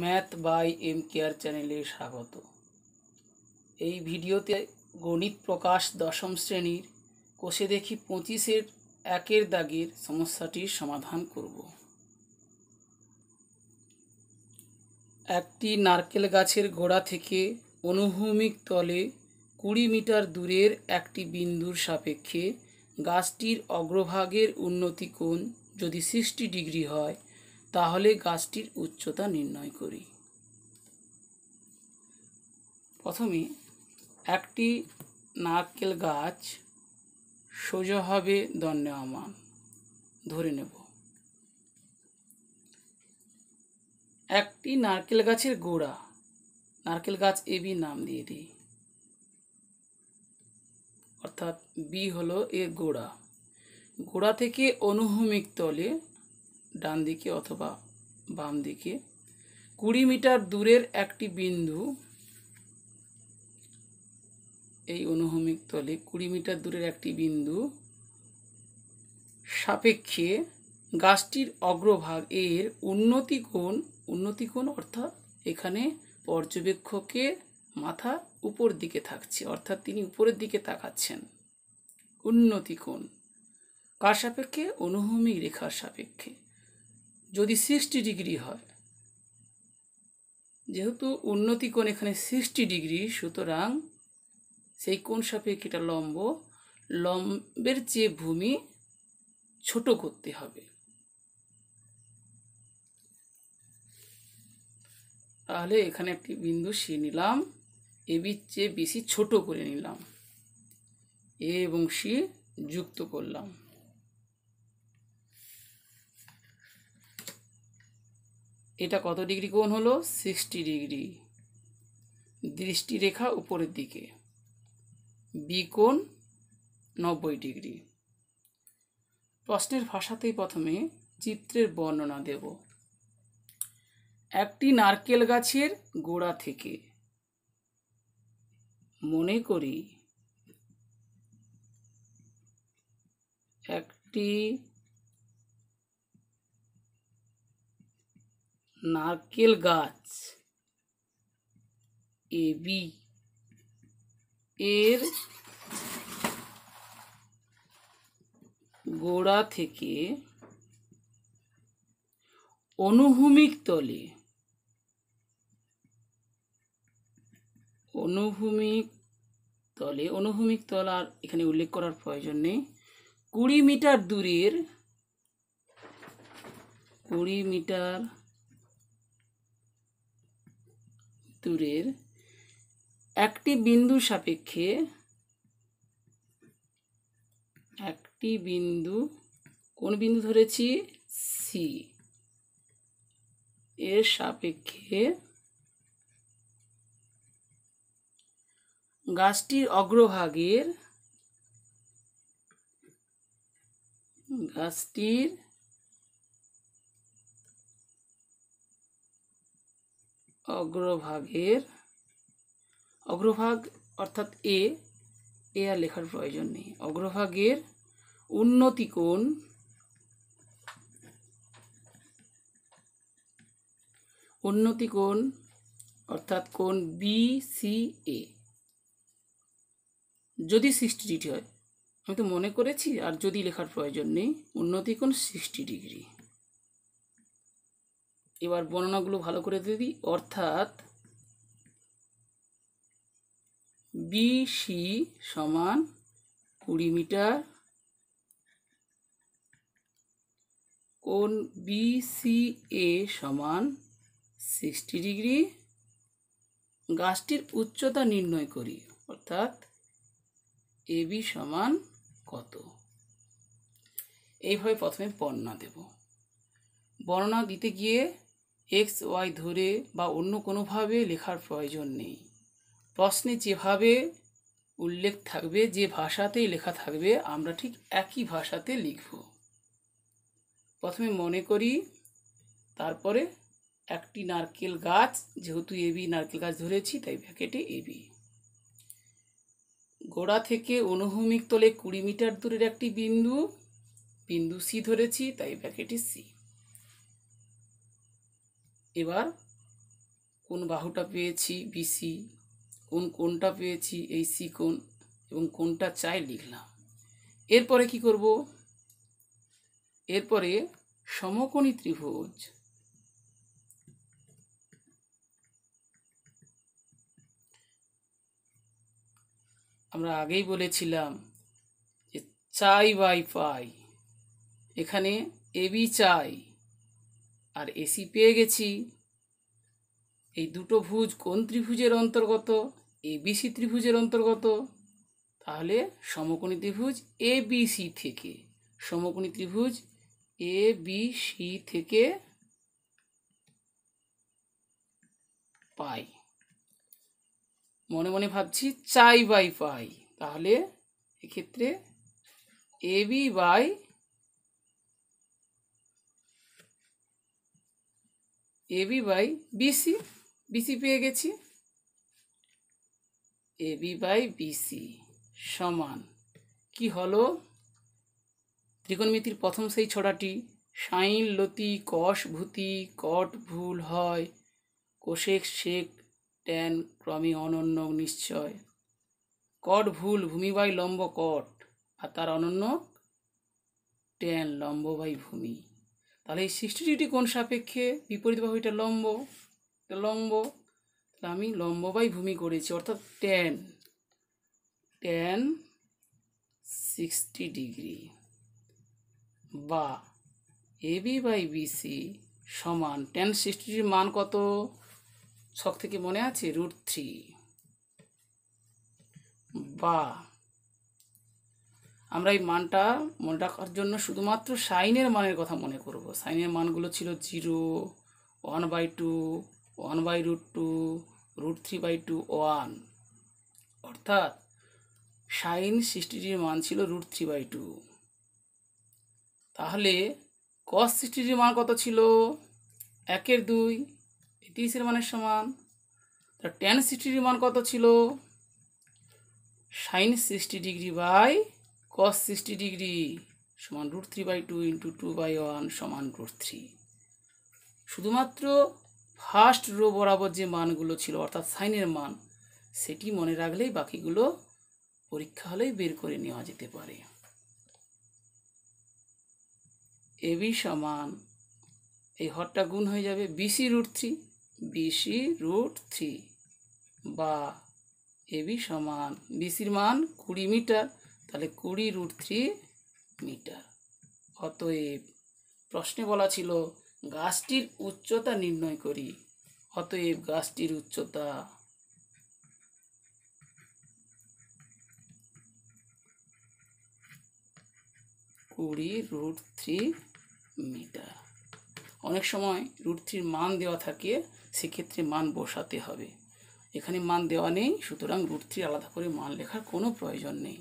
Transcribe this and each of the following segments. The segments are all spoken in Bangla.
ম্যাথ বাই এম কেয়ার চ্যানেলে স্বাগত এই ভিডিওতে গণিত প্রকাশ দশম শ্রেণীর কোষে দেখি পঁচিশের একের দাগের সমস্যাটির সমাধান করব একটি নারকেল গাছের গোড়া থেকে অনুভূমিক তলে কুড়ি মিটার দূরের একটি বিন্দুর সাপেক্ষে গাছটির অগ্রভাগের উন্নতি কোণ যদি সিক্সটি ডিগ্রি হয় তাহলে গাছটির উচ্চতা নির্ণয় করি প্রথমে একটি নারকেল গাছ সোজা হবে দণ্ডমান ধরে নেব একটি নারকেল গাছের গোড়া নারকেল গাছ এবি নাম দিয়ে দিই অর্থাৎ বি হলো এর গোড়া গোড়া থেকে অনুভূমিক তলে ডান দিকে অথবা বাম দিকে কুড়ি মিটার দূরের একটি বিন্দু এই অনুভূমিক তলে কুড়ি মিটার দূরের একটি বিন্দু সাপেক্ষে গাছটির অগ্রভাগ এর উন্নতি কোণ উন্নতি কোণ অর্থাৎ এখানে পর্যবেক্ষকের মাথা উপর দিকে থাকছে অর্থাৎ তিনি উপরের দিকে তাকাচ্ছেন উন্নতি কোণ কার সাপেক্ষে অনুভূমিক রেখার সাপেক্ষে যদি সিক্সটি ডিগ্রি হয় যেহেতু উন্নতি কোণ এখানে সিক্সটি ডিগ্রি সুতরাং সেই কোণ সাপেক্ষে এটা লম্ব লম্বের চেয়ে ভূমি ছোট করতে হবে তাহলে এখানে একটি বিন্দু সি নিলাম এবির চেয়ে বেশি ছোট করে নিলাম এ এবং সি যুক্ত করলাম এটা কত ডিগ্রি কোণ হলো সিক্সটি ডিগ্রি দৃষ্টিরেখা উপরের দিকে বি নব্বই ডিগ্রি প্রশ্নের ভাষাতেই প্রথমে চিত্রের বর্ণনা দেব একটি নারকেল গাছের গোড়া থেকে মনে করি একটি নারকেল গাছ এ বি এর গোড়া থেকে অনুভূমিক তলে অনুভূমিক তলে অনুভূমিক তল আর এখানে উল্লেখ করার প্রয়োজন নেই কুড়ি মিটার দূরের কুড়ি মিটার দূরের একটি বিন্দু সাপেক্ষে একটি বিন্দু কোন বিন্দু ধরেছি সি এর সাপেক্ষে গাছটির অগ্রভাগের গাছটির অগ্রভাগের অগ্রভাগ অর্থাৎ এ এ আর লেখার প্রয়োজন নেই অগ্রভাগের উন্নতি কোণ উন্নতি কোণ অর্থাৎ কোণ বি সি এ যদি সিক্সটি ডিগ্রি হয় আমি তো মনে করেছি আর যদি লেখার প্রয়োজন নেই উন্নতি কোণ সিক্সটি ডিগ্রি এবার বর্ণনাগুলো ভালো করে দিই অর্থাৎ বিসি সমান কুড়ি মিটার কোন এ সমান সিক্সটি ডিগ্রি গাছটির উচ্চতা নির্ণয় করি অর্থাৎ এবি সমান কত এইভাবে প্রথমে বর্ণনা দেব বর্ণনা দিতে গিয়ে এক্স ওয়াই ধরে বা অন্য কোনোভাবে লেখার প্রয়োজন নেই প্রশ্নে যেভাবে উল্লেখ থাকবে যে ভাষাতেই লেখা থাকবে আমরা ঠিক একই ভাষাতে লিখব প্রথমে মনে করি তারপরে একটি নারকেল গাছ যেহেতু এবি নারকেল গাছ ধরেছি তাই ব্যাকেটে এবি গোড়া থেকে অনুভূমিক তলে কুড়ি মিটার দূরের একটি বিন্দু বিন্দু সি ধরেছি তাই প্যাকেটে সি এবার কোন বাহুটা পেয়েছি বিসি কোন কোনটা পেয়েছি এই সি কোন এবং কোনটা চাই লিখলাম এরপরে কি করব এরপরে সমকোণী ত্রিভুজ আমরা আগেই বলেছিলাম যে চাই বাই পাই এখানে এবি চাই আর এসি পেয়ে গেছি এই দুটো ভুজ কোন ত্রিভুজের অন্তর্গত এবিসি ত্রিভুজের অন্তর্গত তাহলে সমকোণী ত্রিভুজ এ বিসি থেকে সমকোণী ত্রিভুজ এ বি সি থেকে পাই মনে মনে ভাবছি চাই বাই পাই তাহলে এক্ষেত্রে AB by AB by BC BC পেয়ে গেছি এবি বাই বিসি সমান কি হলো ত্রিকোণমিতির প্রথম সেই ছড়াটি সাইন লতি কষ ভূতি কট ভুল হয় কোশেক শেক ট্যান ক্রমে অনন্য নিশ্চয় কট ভুল ভূমি বাই লম্ব কট আর তার অনন্য ট্যান লম্ব বাই ভূমি তাহলে এই সিক্সটি ডিগ্রি কোন সাপেক্ষে বিপরীত বাহু এটা লম্ব এটা লম্ব তাহলে আমি লম্ব বাই ভূমি করেছি অর্থাৎ টেন টেন সিক্সটি ডিগ্রি বা এবি বাই বিসি সমান টেন সিক্সটি ডিগ্রির মান কত শখ থেকে মনে আছে রুট থ্রি বা আমরা এই মানটা মনে রাখার জন্য শুধুমাত্র সাইনের মানের কথা মনে করব সাইনের মানগুলো ছিল zero one by two one by root two root three by two one অর্থাৎ সাইন সৃষ্টিটির মান ছিল রুট থ্রি বাই টু তাহলে কস সৃষ্টিটির মান কত ছিল একের দুই তিরিশের মানের সমান তা টেন সিক্সটিটির মান কত ছিল sine sixty degree by cos sixty degree সমান root three by two into two by one সমান রুট থ্রি শুধুমাত্র ফার্স্ট রো বরাবর যে মানগুলো ছিল অর্থাৎ সাইনের মান সেটি মনে রাখলেই বাকিগুলো পরীক্ষা হলেই বের করে নেওয়া যেতে পারে এবি সমান এই হরটা গুণ হয়ে যাবে BC root three BC root three বা এবি সমান বিসির মান কুড়ি মিটার তাহলে কুড়ি রুট থ্রি মিটার অতএব প্রশ্নে বলা ছিল গাছটির উচ্চতা নির্ণয় করি অতএব গাছটির উচ্চতা কুড়ি রুট থ্রি মিটার অনেক সময় রুট থ্রির মান দেওয়া থাকে সেক্ষেত্রে মান বসাতে হবে এখানে মান দেওয়া নেই সুতরাং রুট থ্রি আলাদা করে মান লেখার কোনো প্রয়োজন নেই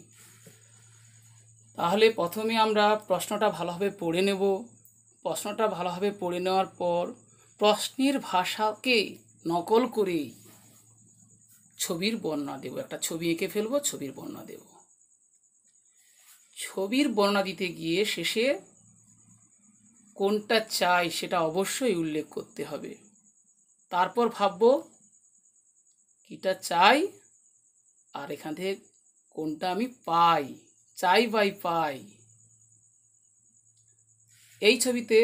তাহলে প্রথমে আমরা প্রশ্নটা ভালোভাবে পড়ে নেব প্রশ্নটা ভালোভাবে পড়ে নেওয়ার পর প্রশ্নের ভাষাকে নকল করে ছবির বর্ণনা দেব একটা ছবি এঁকে ফেলবো ছবির বর্ণনা দেব ছবির বর্ণনা দিতে গিয়ে শেষে কোনটা চাই সেটা অবশ্যই উল্লেখ করতে হবে তারপর ভাবব কিটা চাই আর এখান থেকে কোনটা আমি পাই চাই বাই পাই এই ছবিতে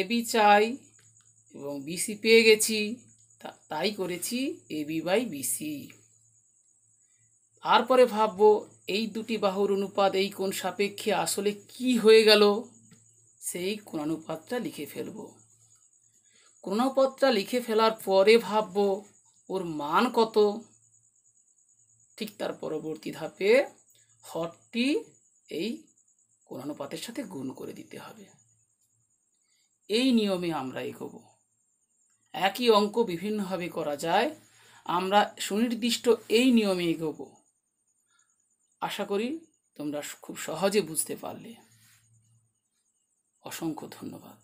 এ বি চাই এবং বিসি পেয়ে গেছি তাই করেছি এ বি বাই বিসি তারপরে ভাবব এই দুটি বাহুর অনুপাত এই কোন সাপেক্ষে আসলে কি হয়ে গেল সেই কোনানুপাতটা লিখে ফেলব কোণানুপাতটা লিখে ফেলার পরে ভাবব ওর মান কত ঠিক তার পরবর্তী ধাপে হরটি এই কোনানুপাতের সাথে গুণ করে দিতে হবে এই নিয়মে আমরা এগোবো একই অঙ্ক বিভিন্নভাবে করা যায় আমরা সুনির্দিষ্ট এই নিয়মে এগোব আশা করি তোমরা খুব সহজে বুঝতে পারলে অসংখ্য ধন্যবাদ